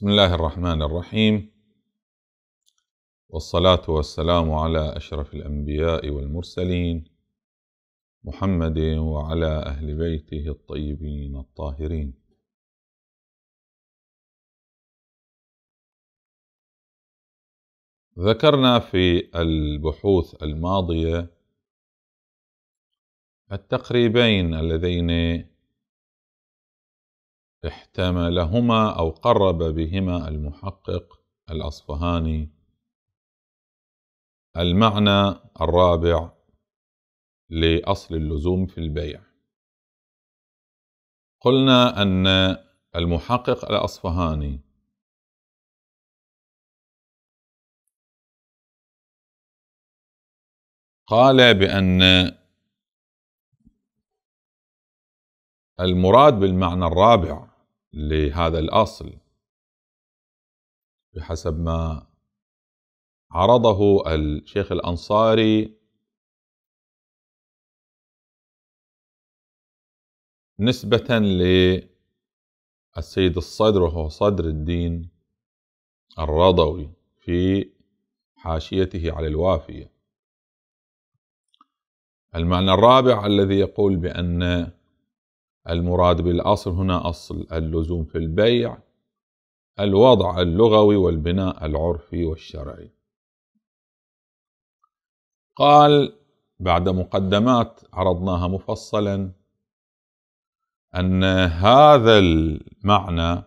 بسم الله الرحمن الرحيم والصلاة والسلام على أشرف الأنبياء والمرسلين محمد وعلى أهل بيته الطيبين الطاهرين ذكرنا في البحوث الماضية التقريبين اللذين احتملهما أو قرب بهما المحقق الأصفهاني المعنى الرابع لأصل اللزوم في البيع قلنا أن المحقق الأصفهاني قال بأن المراد بالمعنى الرابع لهذا الأصل بحسب ما عرضه الشيخ الأنصاري نسبة للسيد الصدر وهو صدر الدين الرضوي في حاشيته على الوافية المعنى الرابع الذي يقول بأن المراد بالأصل هنا أصل اللزوم في البيع الوضع اللغوي والبناء العرفي والشرعي قال بعد مقدمات عرضناها مفصلا أن هذا المعنى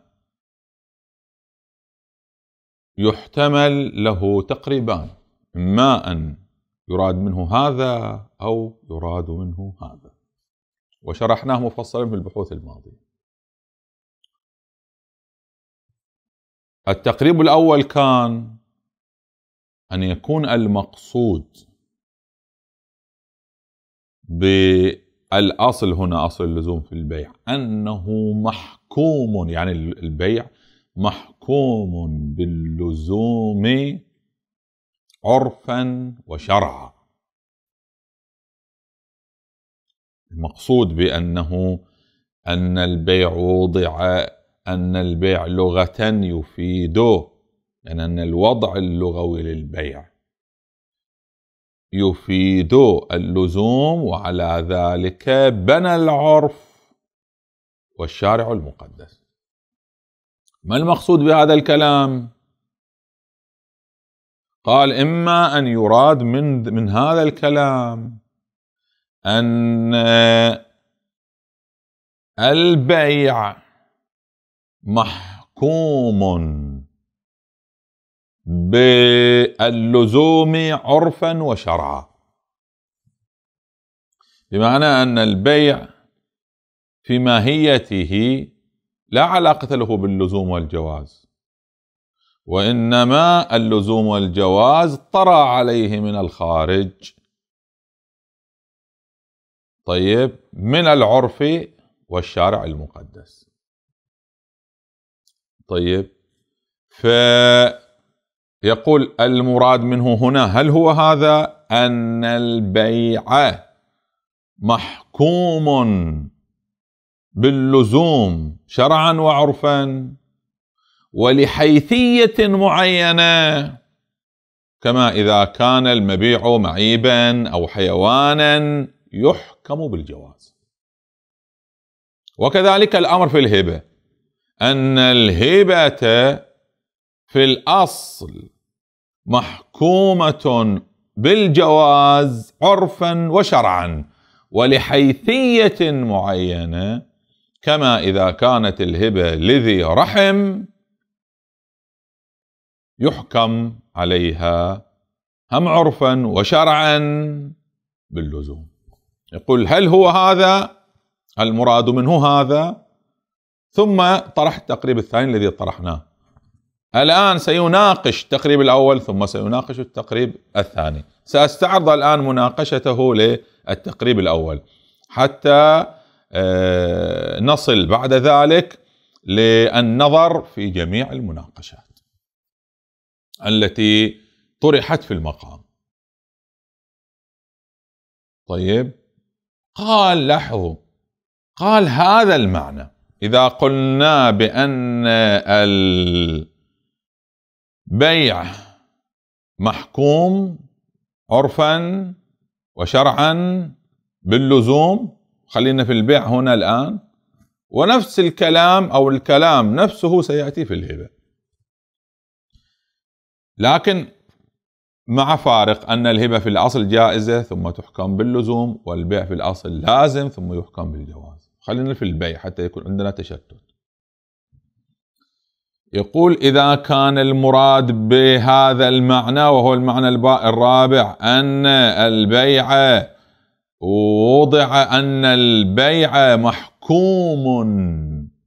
يحتمل له تقريبان إما أن يراد منه هذا أو يراد منه هذا وشرحناه مفصلا في البحوث الماضيه التقريب الاول كان ان يكون المقصود بالاصل هنا اصل اللزوم في البيع انه محكوم يعني البيع محكوم باللزوم عرفا وشرعا المقصود بأنه أن البيع وضع أن البيع لغة يفيد يعني أن الوضع اللغوي للبيع يفيد اللزوم وعلى ذلك بنى العرف والشارع المقدس ما المقصود بهذا الكلام قال إما أن يراد من, من هذا الكلام أن آه، البيع محكوم باللزوم عرفا وشرعا بمعنى أن البيع في ماهيته لا علاقة له باللزوم والجواز وإنما اللزوم والجواز طرأ عليه من الخارج طيب من العرف والشارع المقدس طيب فيقول المراد منه هنا هل هو هذا أن البيع محكوم باللزوم شرعا وعرفا ولحيثية معينة كما إذا كان المبيع معيبا أو حيوانا يحكم بالجواز وكذلك الأمر في الهبة أن الهبة في الأصل محكومة بالجواز عرفا وشرعا ولحيثية معينة كما إذا كانت الهبة لذي رحم يحكم عليها هم عرفا وشرعا باللزوم يقول هل هو هذا المراد منه هذا ثم طرح التقريب الثاني الذي طرحناه الآن سيناقش التقريب الأول ثم سيناقش التقريب الثاني سأستعرض الآن مناقشته للتقريب الأول حتى آه، نصل بعد ذلك للنظر في جميع المناقشات التي طرحت في المقام طيب قال لاحظوا قال هذا المعنى إذا قلنا بأن البيع محكوم عرفا وشرعا باللزوم خلينا في البيع هنا الآن ونفس الكلام أو الكلام نفسه سيأتي في الهبة لكن مع فارق أن الهبة في الأصل جائزة ثم تحكم باللزوم والبيع في الأصل لازم ثم يحكم بالجواز خلينا في البيع حتى يكون عندنا تشتت يقول إذا كان المراد بهذا المعنى وهو المعنى الرابع أن البيع وضع أن البيع محكوم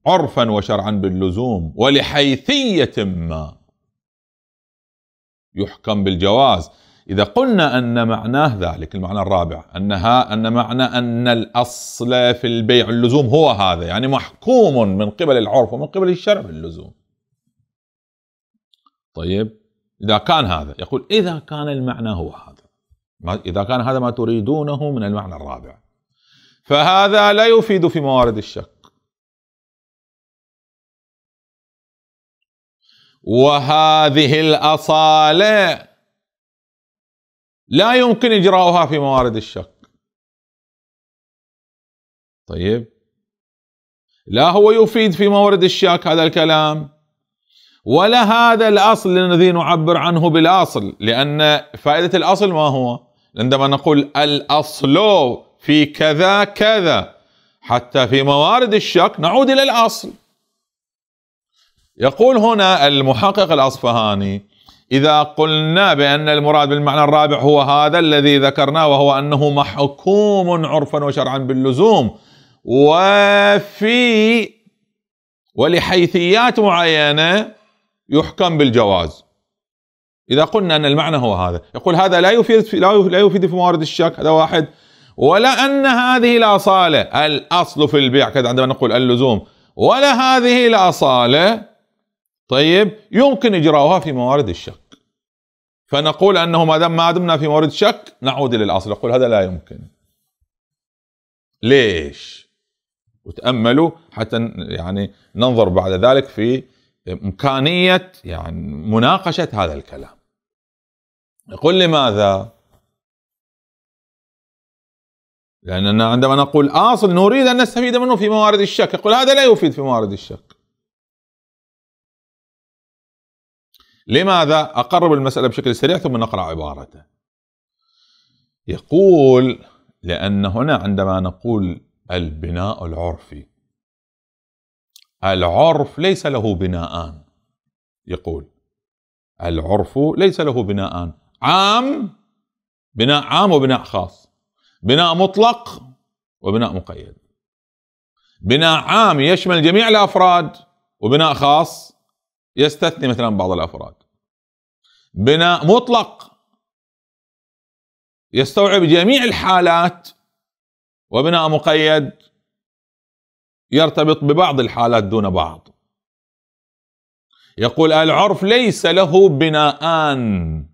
عرفا وشرعا باللزوم ولحيثية ما يحكم بالجواز إذا قلنا أن معناه ذلك المعنى الرابع أنها أن معنى أن الأصل في البيع اللزوم هو هذا يعني محكوم من قبل العرف ومن قبل الشرع باللزوم طيب إذا كان هذا يقول إذا كان المعنى هو هذا إذا كان هذا ما تريدونه من المعنى الرابع فهذا لا يفيد في موارد الشك وهذه الاصاله لا يمكن اجراؤها في موارد الشك طيب لا هو يفيد في مورد الشك هذا الكلام ولا هذا الاصل الذي نعبر عنه بالاصل لان فائده الاصل ما هو؟ عندما نقول الاصل في كذا كذا حتى في موارد الشك نعود الى الاصل يقول هنا المحقق الأصفهاني إذا قلنا بأن المراد بالمعنى الرابع هو هذا الذي ذكرناه وهو أنه محكوم عرفا وشرعا باللزوم وفي ولحيثيات معينة يحكم بالجواز إذا قلنا أن المعنى هو هذا يقول هذا لا يفيد في لا يفيد في موارد الشك هذا واحد ولا أن هذه الأصالة الأصل في البيع كذا عندما نقول اللزوم ولا هذه الأصالة طيب يمكن إجراؤها في موارد الشك فنقول أنه ما دام ما دمنا في موارد الشك نعود إلى الأصل نقول هذا لا يمكن ليش وتأملوا حتى يعني ننظر بعد ذلك في إمكانية يعني مناقشة هذا الكلام يقول لماذا لأننا عندما نقول آصل نريد أن نستفيد منه في موارد الشك يقول هذا لا يفيد في موارد الشك لماذا؟ أقرب المسألة بشكل سريع ثم نقرأ عبارته يقول لأن هنا عندما نقول البناء العرفي العرف ليس له بناءان يقول العرف ليس له بناءان عام بناء عام وبناء خاص بناء مطلق وبناء مقيد بناء عام يشمل جميع الافراد وبناء خاص يستثني مثلا بعض الافراد بناء مطلق يستوعب جميع الحالات وبناء مقيد يرتبط ببعض الحالات دون بعض يقول العرف ليس له بناءان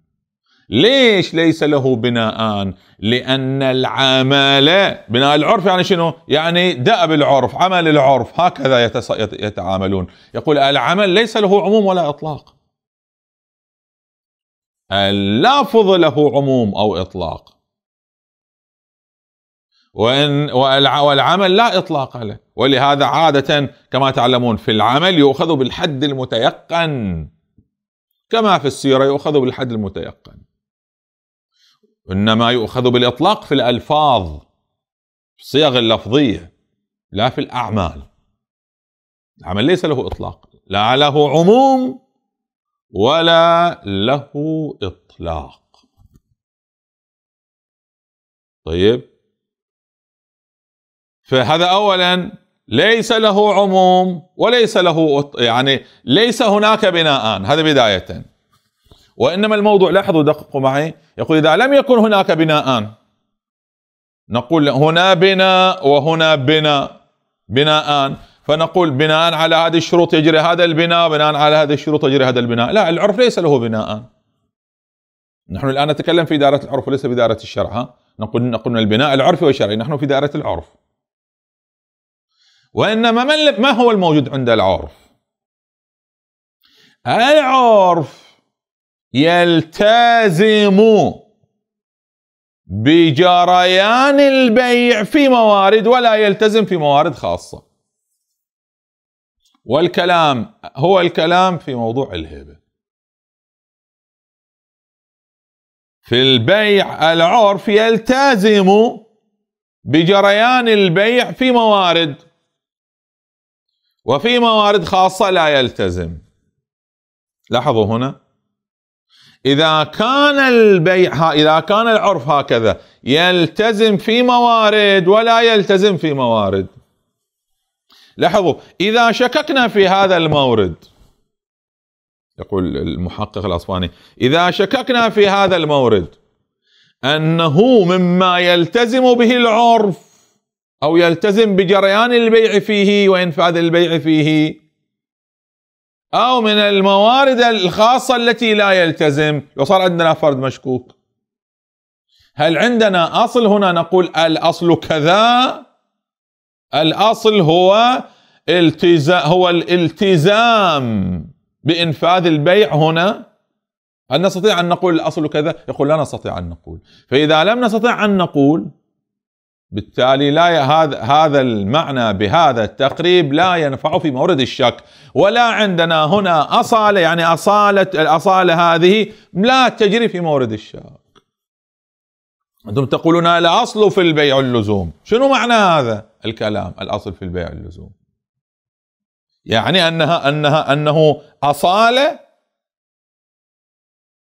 ليش ليس له بناءان لأن العمل بناء العرف يعني شنو يعني دأب العرف عمل العرف هكذا يتعاملون يقول العمل ليس له عموم ولا إطلاق اللافظ له عموم أو إطلاق وإن والعمل لا إطلاق له ولهذا عادة كما تعلمون في العمل يؤخذ بالحد المتيقن كما في السيرة يؤخذ بالحد المتيقن انما يؤخذ بالاطلاق في الالفاظ في الصيغ اللفظيه لا في الاعمال العمل ليس له اطلاق لا له عموم ولا له اطلاق طيب فهذا اولا ليس له عموم وليس له يعني ليس هناك بناءان هذا بدايه وإنما الموضوع لاحظوا دققوا معي يقول إذا لم يكن هناك بناءان نقول هنا بناء وهنا بناء بناءان فنقول بناء على هذه الشروط يجري هذا البناء بناء على هذه الشروط يجري هذا البناء لا العرف ليس له بناء نحن الآن نتكلم في دائرة العرف وليس في دائرة الشرع ها؟ نقول البناء العرفي والشرعي نحن في دائرة العرف وإنما ما هو الموجود عند العرف العرف يلتزم بجريان البيع في موارد ولا يلتزم في موارد خاصه والكلام هو الكلام في موضوع الهبه في البيع العرف يلتزم بجريان البيع في موارد وفي موارد خاصه لا يلتزم لاحظوا هنا إذا كان البيع إذا كان العرف هكذا يلتزم في موارد ولا يلتزم في موارد لاحظوا إذا شككنا في هذا المورد يقول المحقق الأصفاني إذا شككنا في هذا المورد أنه مما يلتزم به العرف أو يلتزم بجريان البيع فيه وإنفاذ البيع فيه أو من الموارد الخاصة التي لا يلتزم وصار عندنا فرد مشكوك هل عندنا أصل هنا نقول الأصل كذا الأصل هو التزام هو الالتزام بإنفاذ البيع هنا هل نستطيع أن نقول الأصل كذا يقول لا نستطيع أن نقول فإذا لم نستطع أن نقول بالتالي لا هذا هذا المعنى بهذا التقريب لا ينفع في مورد الشك ولا عندنا هنا اصاله يعني اصاله الاصاله هذه لا تجري في مورد الشك. انتم تقولون الاصل في البيع اللزوم، شنو معنى هذا الكلام الاصل في البيع اللزوم؟ يعني انها انها انه اصاله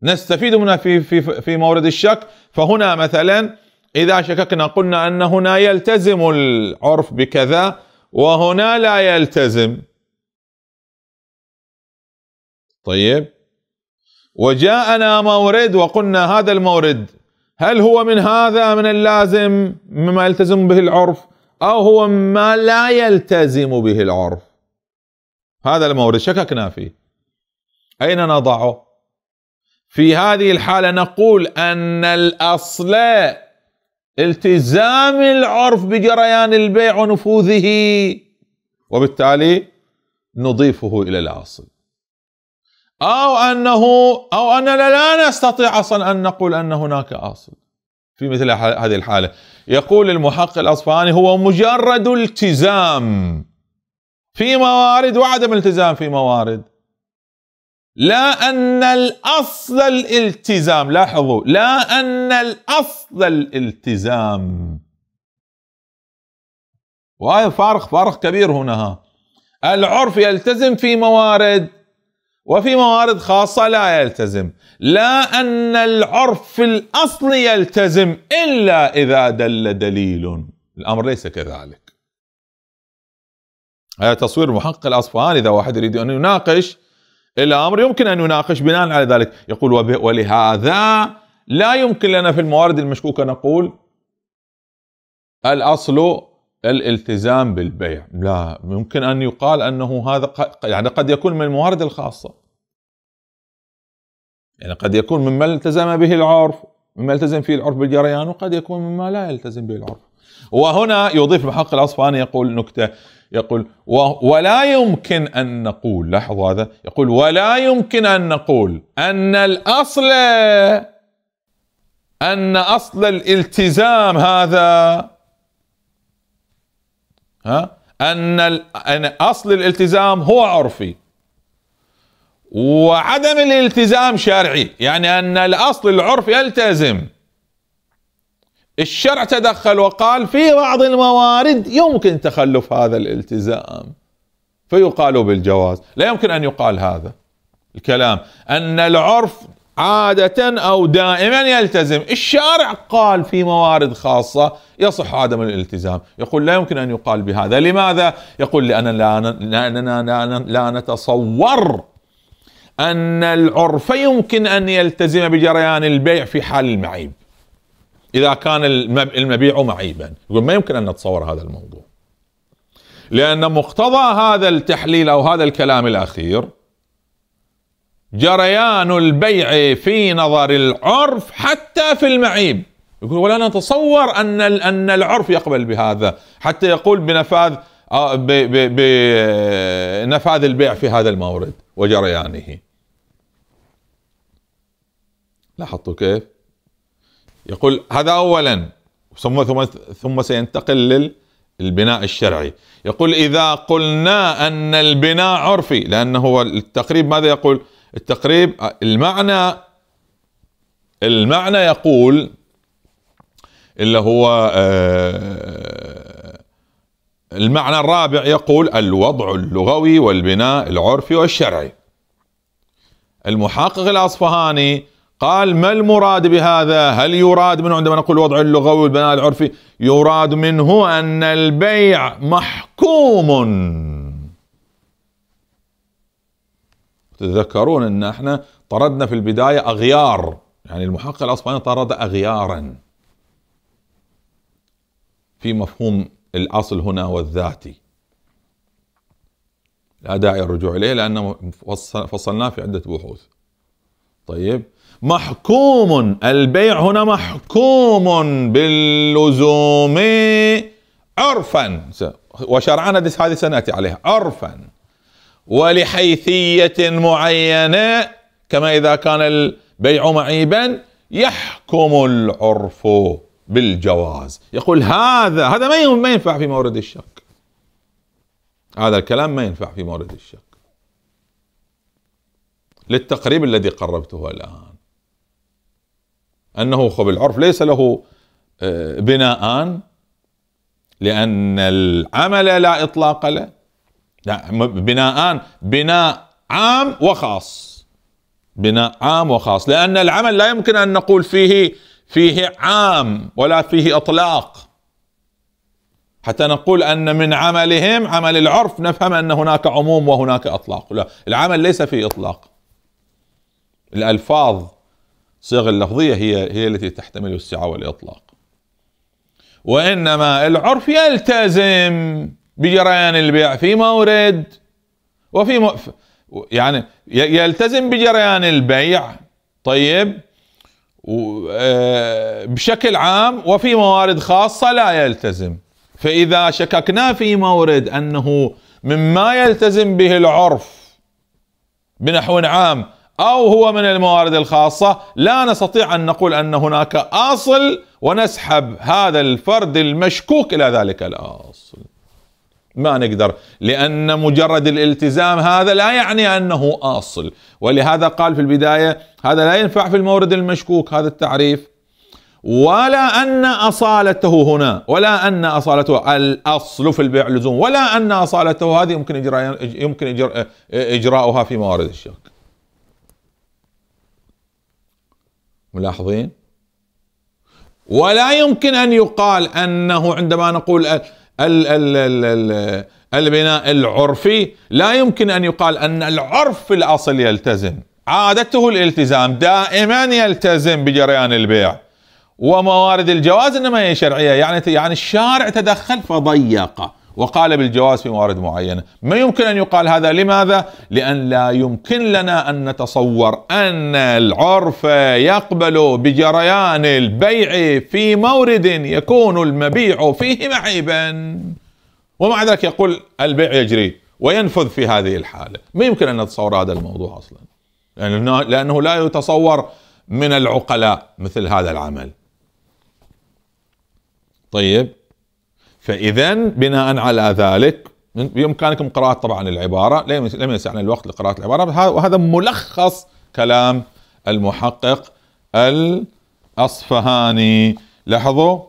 نستفيد منها في في في مورد الشك فهنا مثلا إذا شككنا قلنا أن هنا يلتزم العرف بكذا وهنا لا يلتزم طيب وجاءنا مورد وقلنا هذا المورد هل هو من هذا من اللازم مما يلتزم به العرف أو هو ما لا يلتزم به العرف هذا المورد شككنا فيه أين نضعه في هذه الحالة نقول أن الأصل التزام العرف بجريان البيع ونفوذه وبالتالي نضيفه الى الاصل او انه او اننا لا نستطيع اصلا ان نقول ان هناك اصل في مثل هذه الحاله يقول المحقق الاصفهاني هو مجرد التزام في موارد وعدم التزام في موارد لا أن الأصل الالتزام لاحظوا لا أن الأصل الالتزام وهذا فارق فارق كبير هنا ها. العرف يلتزم في موارد وفي موارد خاصة لا يلتزم لا أن العرف في الأصل يلتزم إلا إذا دل دليل الأمر ليس كذلك هذا تصوير محقق الأصفهاني إذا واحد يريد أن يناقش الامر يمكن ان يناقش بناء على ذلك يقول ولهذا لا يمكن لنا في الموارد المشكوكه نقول الاصل الالتزام بالبيع لا ممكن ان يقال انه هذا يعني قد يكون من الموارد الخاصه يعني قد يكون مما التزم به العرف مما التزم فيه العرف بالجريان وقد يكون مما لا يلتزم به العرف وهنا يضيف محق الاصفهاني يقول نكته يقول ولا يمكن أن نقول لاحظوا هذا يقول ولا يمكن أن نقول أن الأصل أن أصل الالتزام هذا ها أن أصل الالتزام هو عرفي وعدم الالتزام شرعي يعني أن الأصل العرف يلتزم الشرع تدخل وقال في بعض الموارد يمكن تخلف هذا الالتزام فيقال بالجواز لا يمكن أن يقال هذا الكلام أن العرف عادة أو دائما يلتزم الشارع قال في موارد خاصة يصح عدم الالتزام يقول لا يمكن أن يقال بهذا لماذا؟ يقول لأننا لا, لا, لا, لا نتصور أن العرف يمكن أن يلتزم بجريان البيع في حال المعيب اذا كان المبيع معيبا يقول ما يمكن ان نتصور هذا الموضوع لان مقتضى هذا التحليل او هذا الكلام الاخير جريان البيع في نظر العرف حتى في المعيب يقول ولا نتصور ان ان العرف يقبل بهذا حتى يقول بنفاذ آه، بنفاذ البيع في هذا المورد وجريانه لاحظتوا كيف؟ يقول هذا أولا ثم ثم ثم سينتقل للبناء الشرعي يقول إذا قلنا أن البناء عرفي لأنه هو التقريب ماذا يقول التقريب المعنى المعنى يقول اللي هو آه، المعنى الرابع يقول الوضع اللغوي والبناء العرفي والشرعي المحقق الاصفهاني قال ما المراد بهذا هل يراد منه عندما نقول الوضع اللغوي والبناء العرفي يراد منه أن البيع محكوم تتذكرون أن احنا طردنا في البداية أغيار يعني المحقق الأصفهاني طرد أغيارا في مفهوم الأصل هنا والذاتي لا داعي للرجوع إليه لأنه فصلناه في عدة بحوث طيب محكوم البيع هنا محكوم باللزوم عرفا وشرعنا هذه سناتي عليها عرفا ولحيثيه معينه كما اذا كان البيع معيبا يحكم العرف بالجواز يقول هذا هذا ما ينفع في مورد الشك هذا الكلام ما ينفع في مورد الشك للتقريب الذي قربته الآن أنه بالعرف ليس له آه، بناءان لأن العمل لا إطلاق له لا بناءان بناء عام وخاص بناء عام وخاص لأن العمل لا يمكن أن نقول فيه فيه عام ولا فيه إطلاق حتى نقول أن من عملهم عمل العرف نفهم أن هناك عموم وهناك إطلاق لا العمل ليس فيه إطلاق الألفاظ صيغ اللفظية هي هي التي تحتمل السعة والإطلاق وإنما العرف يلتزم بجريان البيع في مورد وفي مؤف... يعني يلتزم بجريان البيع طيب آه، بشكل عام وفي موارد خاصة لا يلتزم فإذا شككنا في مورد أنه مما يلتزم به العرف بنحو عام او هو من الموارد الخاصه لا نستطيع ان نقول ان هناك اصل ونسحب هذا الفرد المشكوك الى ذلك الاصل ما نقدر لان مجرد الالتزام هذا لا يعني انه اصل ولهذا قال في البدايه هذا لا ينفع في المورد المشكوك هذا التعريف ولا ان اصالته هنا ولا ان اصالته الاصل في البيع اللزوم ولا ان اصالته هذه يمكن إجراء يمكن إجراء اجراؤها في موارد الشك ملاحظين ولا يمكن أن يقال أنه عندما نقول ال ال ال ال البناء العرفي لا يمكن أن يقال أن العرف في الأصل يلتزم عادته الالتزام دائما يلتزم بجريان البيع وموارد الجواز انما هي شرعيه يعني يعني الشارع تدخل فضيق وقال بالجواز في موارد معينه، ما يمكن ان يقال هذا، لماذا؟ لان لا يمكن لنا ان نتصور ان العرف يقبل بجريان البيع في مورد يكون المبيع فيه معيبا. ومع ذلك يقول البيع يجري وينفذ في هذه الحاله، ما يمكن ان نتصور هذا الموضوع اصلا. لانه لانه لا يتصور من العقلاء مثل هذا العمل. طيب فاذا بناء على ذلك بامكانكم قراءه طبعا العباره لم يسعنا الوقت لقراءه العباره وهذا ملخص كلام المحقق الاصفهاني لاحظوا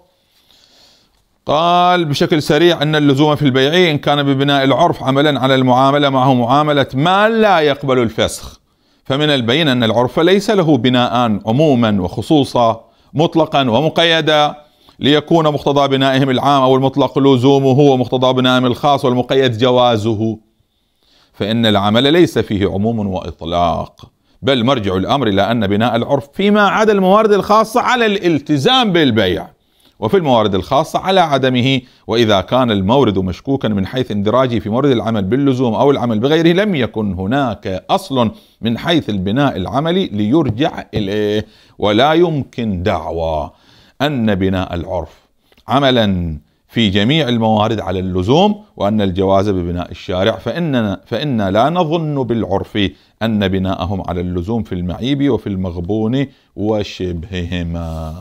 قال بشكل سريع ان اللزوم في البيع ان كان ببناء العرف عملا على المعامله معه معامله ما لا يقبل الفسخ فمن البين ان العرف ليس له بناءان عموما وخصوصا مطلقا ومقيدا ليكون مقتضى بنائهم العام أو المطلق لزومه ومقتضى بنائهم الخاص والمقيد جوازه فإن العمل ليس فيه عموم وإطلاق بل مرجع الأمر إلى أن بناء العرف فيما عدا الموارد الخاصة على الالتزام بالبيع وفي الموارد الخاصة على عدمه وإذا كان المورد مشكوكا من حيث اندراجه في مورد العمل باللزوم أو العمل بغيره لم يكن هناك أصل من حيث البناء العملي ليرجع إليه ولا يمكن دعوى أن بناء العرف عملا في جميع الموارد على اللزوم وأن الجواز ببناء الشارع فإننا فإنا لا نظن بالعرف أن بناءهم على اللزوم في المعيب وفي المغبون وشبههما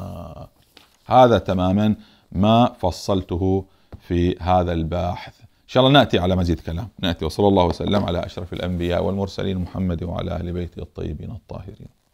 هذا تماما ما فصلته في هذا الباحث إن شاء الله نأتي على مزيد كلام نأتي وصلى الله وسلم على أشرف الأنبياء والمرسلين محمد وعلى أهل بيته الطيبين الطاهرين